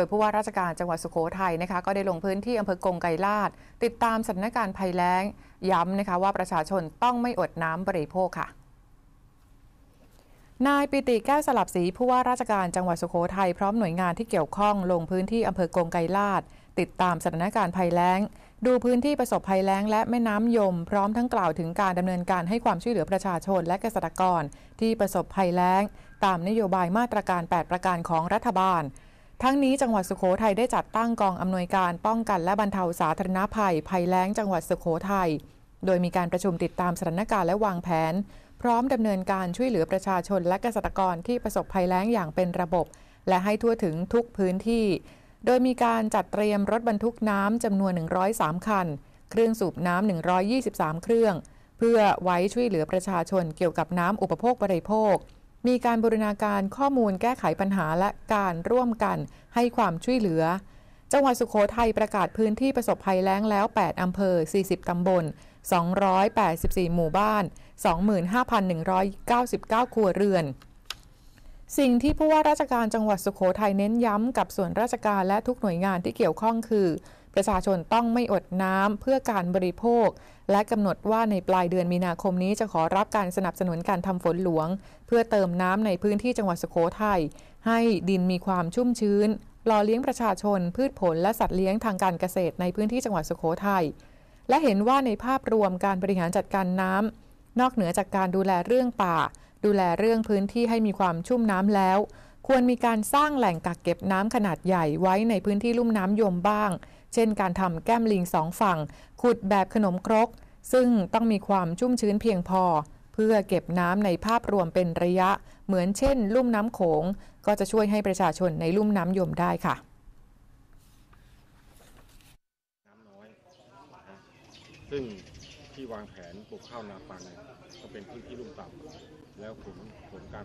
ดยผู้ว่าราชการจังหวัดสุโขทัยนะคะก็ได้ลงพื้นที่อำเภอกงไกรลาดติดตามสถานการณ์ภัยแล้ง ย้ำนะคะว่าประชาชนต้องไม่อดน้ำบริโภคค่ะ นายปิติแก้วสลับศรีผู้ว่าราชการจังหวัดสุโขทัยพร้อมหน่วยงานที่เกี่ยวข้องลงพื้นที่อำเภอกงไกรลาดติดตามสถานการณ์ภัยแล้งดูพื้นที่ประสบภัยแล้ง และแม่น้ำยมพร้อมทั้งกล่าวถึงการดำเนินการให้ความช่วยเหลือประชาชนและเกษตรกร ที่ประสบภัยแล้ง ตามนโยบายมาตรการ 8 ประการของรัฐบาลทั้งนี้จังหวัดสุโขทัยได้จัดตั้งกองอำนวยการป้องกันและบรรเทาสาธารณภัย ภัยแล้งจังหวัดสุโขทัย โดยมีการประชุมติดตามสถานการณ์และวางแผน พร้อมดำเนินการช่วยเหลือประชาชนและเกษตรกรที่ประสบภัยแล้งอย่างเป็นระบบ และให้ทั่วถึงทุกพื้นที่ โดยมีการจัดเตรียมรถบรรทุกน้ำจำนวน 103 คัน เครื่องสูบน้ำ 123 เครื่อง เพื่อไว้ช่วยเหลือประชาชนเกี่ยวกับน้ำอุปโภคบริโภคมีการบูรณาการข้อมูลแก้ไขปัญหาและการร่วมกันให้ความช่วยเหลือ จังหวัดสุขโขทัยประกาศพื้นที่ประสบภัยแล้งแล้ว 8 อำเภอ 40 ตำบล 284 หมู่บ้าน 25,199 ครัวเรือน สิ่งที่ผู้ว่าราชการจังหวัดสุขโขทัยเน้นย้ำกับส่วนราชการและทุกหน่วยงานที่เกี่ยวข้องคือประชาชนต้องไม่อดน้ำเพื่อการบริโภค และกำหนดว่าในปลายเดือนมีนาคมนี้จะขอรับการสนับสนุนการทำฝนหลวง เพื่อเติมน้ำในพื้นที่จังหวัดสุโขทัยให้ดินมีความชุ่มชื้นหล่อเลี้ยงประชาชนพืชผลและสัตว์เลี้ยงทางการเกษตร ในพื้นที่จังหวัดสุโขทัยและเห็นว่าในภาพรวมการบริหารจัดการน้ำนอกเหนือจากการดูแลเรื่องป่า ดูแลเรื่องพื้นที่ให้มีความชุ่มน้ำแล้วควรมีการสร้างแหล่งกักเก็บน้ำขนาดใหญ่ไว้ในพื้นที่ลุ่มน้ำยมบ้าง เช่น การทำแก้มลิงสองฝั่งขุดแบบขนมครกซึ่งต้องมีความชุ่มชื้นเพียงพอ เพื่อเก็บน้ำในภาพรวมเป็นระยะ เหมือนเช่น ลุ่มน้ำโขงก็จะช่วยให้ประชาชนในลุ่มน้ำยมได้ค่ะซึ่งที่วางแผนปลูกข้าวนาปังก็เป็นพื้นที่ลุ่มต่ำแล้วผลผลการ